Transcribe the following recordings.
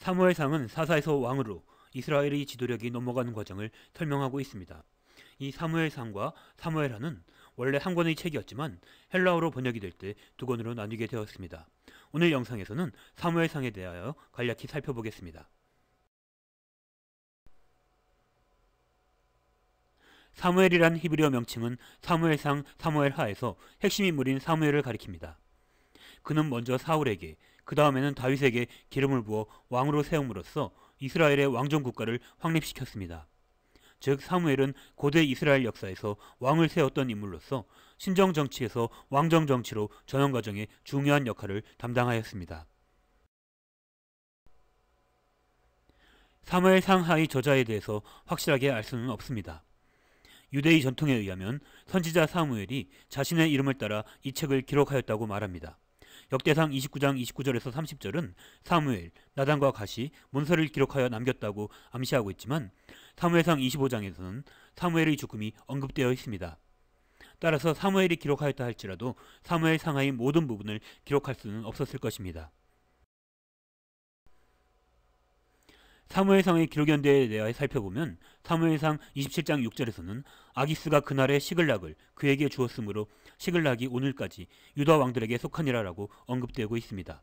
사무엘상은 사사에서 왕으로 이스라엘의 지도력이 넘어가는 과정을 설명하고 있습니다. 이 사무엘상과 사무엘하는 원래 한 권의 책이었지만 헬라어로 번역이 될 때 두 권으로 나뉘게 되었습니다. 오늘 영상에서는 사무엘상에 대하여 간략히 살펴보겠습니다. 사무엘이란 히브리어 명칭은 사무엘상 사무엘 하에서 핵심 인물인 사무엘을 가리킵니다. 그는 먼저 사울에게 그 다음에는 다윗에게 기름을 부어 왕으로 세움으로써 이스라엘의 왕정 국가를 확립시켰습니다. 즉 사무엘은 고대 이스라엘 역사에서 왕을 세웠던 인물로서 신정 정치에서 왕정 정치로 전환 과정에 중요한 역할을 담당하였습니다. 사무엘 상하의 저자에 대해서 확실하게 알 수는 없습니다. 유대의 전통에 의하면 선지자 사무엘이 자신의 이름을 따라 이 책을 기록하였다고 말합니다. 역대상 29장 29절에서 30절은 사무엘, 나단과 가시, 문서를 기록하여 남겼다고 암시하고 있지만 사무엘상 25장에서는 사무엘의 죽음이 언급되어 있습니다. 따라서 사무엘이 기록하였다 할지라도 사무엘 상하의 모든 부분을 기록할 수는 없었을 것입니다. 사무엘상의 기록연대에 대하여 살펴보면 사무엘상 27장 6절에서는 아기스가 그날의 시글락을 그에게 주었으므로 시글락이 오늘까지 유다 왕들에게 속하니라라고 언급되고 있습니다.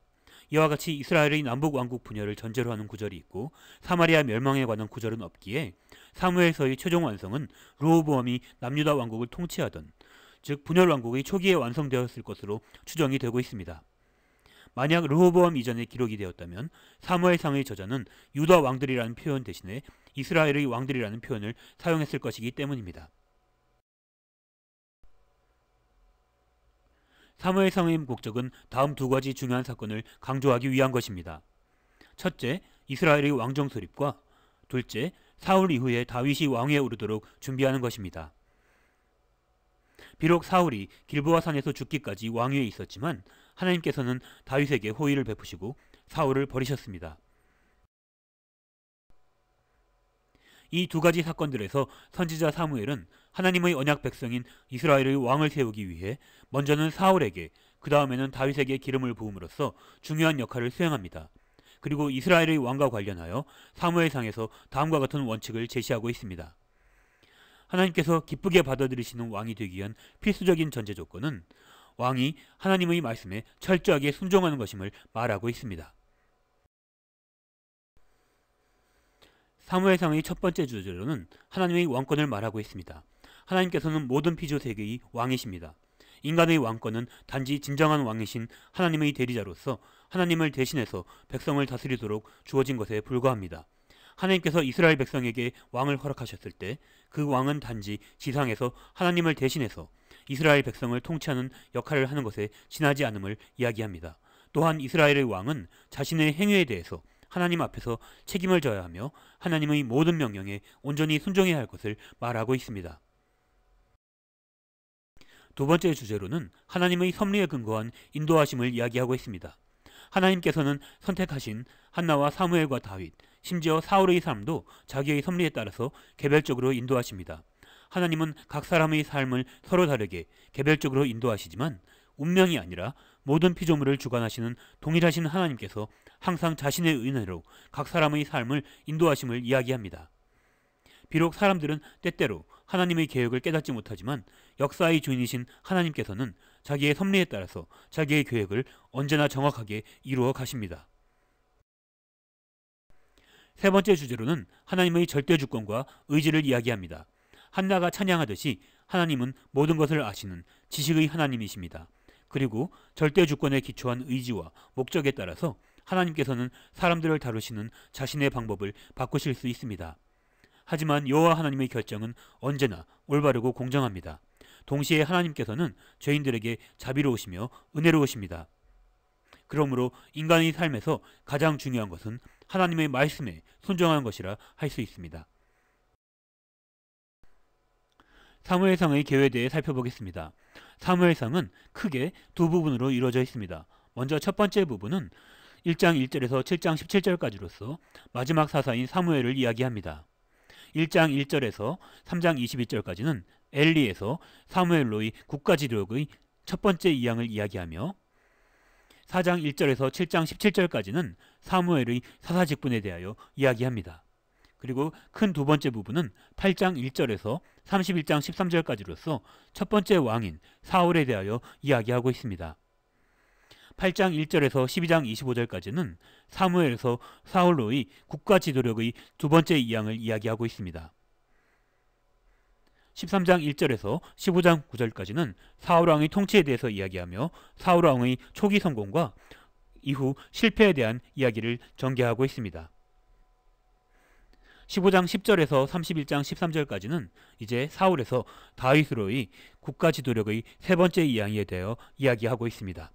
이와 같이 이스라엘의 남북 왕국 분열을 전제로 하는 구절이 있고 사마리아 멸망에 관한 구절은 없기에 사무엘서의 최종 완성은 루오보암이 남유다 왕국을 통치하던 즉 분열 왕국이 초기에 완성되었을 것으로 추정이 되고 있습니다. 만약 르호보암 이전의 기록이 되었다면 사무엘상의 저자는 유다 왕들이라는 표현 대신에 이스라엘의 왕들이라는 표현을 사용했을 것이기 때문입니다. 사무엘상의 목적은 다음 두 가지 중요한 사건을 강조하기 위한 것입니다. 첫째, 이스라엘의 왕정 수립과 둘째, 사울 이후에 다윗이 왕위에 오르도록 준비하는 것입니다. 비록 사울이 길보아 산에서 죽기까지 왕위에 있었지만 하나님께서는 다윗에게 호의를 베푸시고 사울을 버리셨습니다. 이 두 가지 사건들에서 선지자 사무엘은 하나님의 언약 백성인 이스라엘의 왕을 세우기 위해 먼저는 사울에게 그 다음에는 다윗에게 기름을 부음으로써 중요한 역할을 수행합니다. 그리고 이스라엘의 왕과 관련하여 사무엘상에서 다음과 같은 원칙을 제시하고 있습니다. 하나님께서 기쁘게 받아들이시는 왕이 되기 위한 필수적인 전제 조건은 왕이 하나님의 말씀에 철저하게 순종하는 것임을 말하고 있습니다. 사무엘상의 첫 번째 주제로는 하나님의 왕권을 말하고 있습니다. 하나님께서는 모든 피조세계의 왕이십니다. 인간의 왕권은 단지 진정한 왕이신 하나님의 대리자로서 하나님을 대신해서 백성을 다스리도록 주어진 것에 불과합니다. 하나님께서 이스라엘 백성에게 왕을 허락하셨을 때 그 왕은 단지 지상에서 하나님을 대신해서 이스라엘 백성을 통치하는 역할을 하는 것에 지나지 않음을 이야기합니다. 또한 이스라엘의 왕은 자신의 행위에 대해서 하나님 앞에서 책임을 져야 하며 하나님의 모든 명령에 온전히 순종해야 할 것을 말하고 있습니다. 두 번째 주제로는 하나님의 섭리에 근거한 인도하심을 이야기하고 있습니다. 하나님께서는 선택하신 한나와 사무엘과 다윗, 심지어 사울의 삶도 자기의 섭리에 따라서 개별적으로 인도하십니다. 하나님은 각 사람의 삶을 서로 다르게 개별적으로 인도하시지만 운명이 아니라 모든 피조물을 주관하시는 동일하신 하나님께서 항상 자신의 은혜로 각 사람의 삶을 인도하심을 이야기합니다. 비록 사람들은 때때로 하나님의 계획을 깨닫지 못하지만 역사의 주인이신 하나님께서는 자기의 섭리에 따라서 자기의 계획을 언제나 정확하게 이루어 가십니다. 세 번째 주제로는 하나님의 절대 주권과 의지를 이야기합니다. 한나가 찬양하듯이 하나님은 모든 것을 아시는 지식의 하나님이십니다. 그리고 절대 주권에 기초한 의지와 목적에 따라서 하나님께서는 사람들을 다루시는 자신의 방법을 바꾸실 수 있습니다. 하지만 여호와 하나님의 결정은 언제나 올바르고 공정합니다. 동시에 하나님께서는 죄인들에게 자비로우시며 은혜로우십니다. 그러므로 인간의 삶에서 가장 중요한 것은 하나님의 말씀에 순종하는 것이라 할 수 있습니다. 사무엘상의 계획에 대해 살펴보겠습니다. 사무엘상은 크게 두 부분으로 이루어져 있습니다. 먼저 첫 번째 부분은 1장 1절에서 7장 17절까지로서 마지막 사사인 사무엘을 이야기합니다. 1장 1절에서 3장 22절까지는 엘리에서 사무엘로의 국가지력의 첫 번째 이양을 이야기하며 4장 1절에서 7장 17절까지는 사무엘의 사사 직분에 대하여 이야기합니다. 그리고 큰 두 번째 부분은 8장 1절에서 31장 13절까지로서 첫 번째 왕인 사울에 대하여 이야기하고 있습니다. 8장 1절에서 12장 25절까지는 사무엘에서 사울로의 국가 지도력의 두 번째 이양을 이야기하고 있습니다. 13장 1절에서 15장 9절까지는 사울왕의 통치에 대해서 이야기하며 사울왕의 초기 성공과 이후 실패에 대한 이야기를 전개하고 있습니다. 15장 10절에서 31장 13절까지는 이제 사울에서 다윗으로의 국가 지도력의 세 번째 이야기에 대해 이야기하고 있습니다.